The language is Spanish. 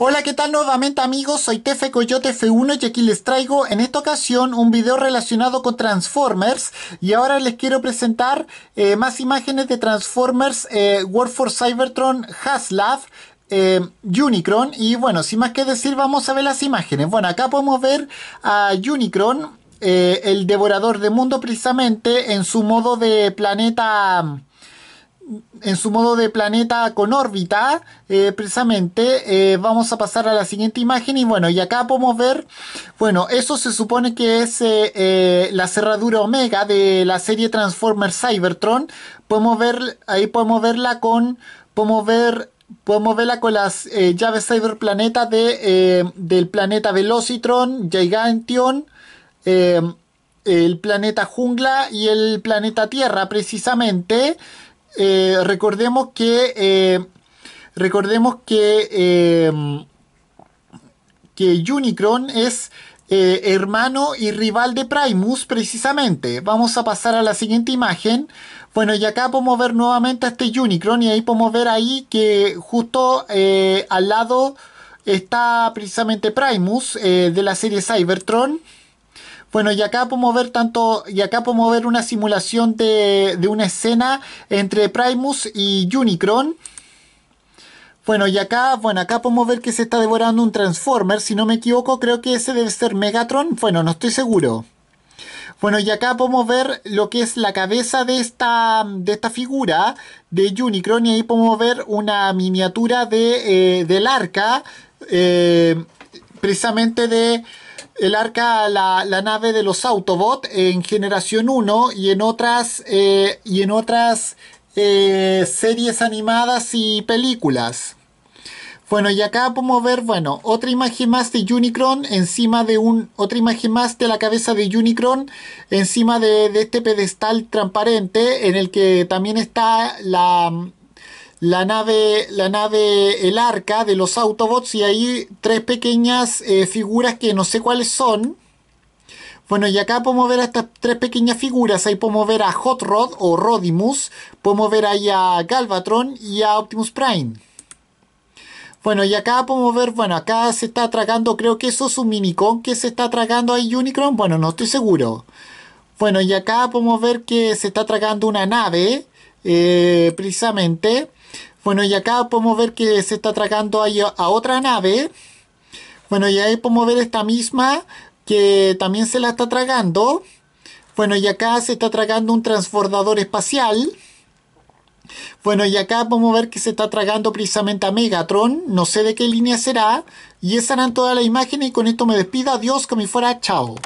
Hola, ¿qué tal nuevamente amigos? Soy Tefe Coyote F1 y aquí les traigo en esta ocasión un video relacionado con Transformers y ahora les quiero presentar eh, más imágenes de Transformers eh, for Cybertron Haslab eh, Unicron y bueno, sin más que decir vamos a ver las imágenes. Bueno, acá podemos ver a Unicron, eh, el devorador de mundo precisamente en su modo de planeta en su modo de planeta con órbita, eh, precisamente, eh, vamos a pasar a la siguiente imagen y bueno, y acá podemos ver, bueno, eso se supone que es eh, la cerradura Omega de la serie Transformers Cybertron, podemos ver, ahí podemos verla con, podemos ver podemos verla con las llaves Cyberplaneta de, del planeta Velocitron, Gigantion, el planeta Jungla y el planeta Tierra precisamente, eh, recordemos que eh, recordemos que eh, que Unicron es hermano y rival de Primus precisamente. Vamos a pasar a la siguiente imagen. Bueno, y acá podemos ver nuevamente a este Unicron y ahí podemos ver ahí que justo al lado está precisamente Primus de la serie Cybertron. Bueno, y acá podemos ver tanto, y acá podemos ver una simulación de, una escena entre Primus y Unicron. Bueno, y acá, bueno, acá podemos ver que se está devorando un Transformer. Si no me equivoco, creo que ese debe ser Megatron. Bueno, no estoy seguro. Bueno, y acá podemos ver lo que es la cabeza de esta, de esta figura de Unicron. Y ahí podemos ver una miniatura de, eh, del arca. Eh, precisamente de el arca la, nave de los Autobot en generación 1 y en otras eh, y en otras eh, series animadas y películas. Bueno, y acá podemos ver, bueno, otra imagen más de Unicron encima de un... Otra imagen más de la cabeza de Unicron encima de este pedestal transparente en el que también está la, la nave, la nave, el arca de los Autobots y hay tres pequeñas eh, figuras que no sé cuáles son. Bueno, y acá podemos ver a estas tres pequeñas figuras. Ahí podemos ver a Hot Rod o Rodimus. Podemos ver ahí a Galvatron y a Optimus Prime. Bueno, y acá podemos ver, bueno, acá se está tragando, creo que eso es un minicón que se está tragando ahí Unicron. Bueno, no estoy seguro. Bueno, y acá podemos ver que se está tragando una nave, eh, precisamente. Bueno, y acá podemos ver que se está tragando a, otra nave. Bueno, y ahí podemos ver esta misma que también se la está tragando. Bueno, y acá se está tragando un transbordador espacial. Bueno, y acá podemos ver que se está tragando precisamente a Megatron. No sé de qué línea será. Y esa eran todas las imágenes. Y con esto me despido. Adiós, que me fuera. Chao.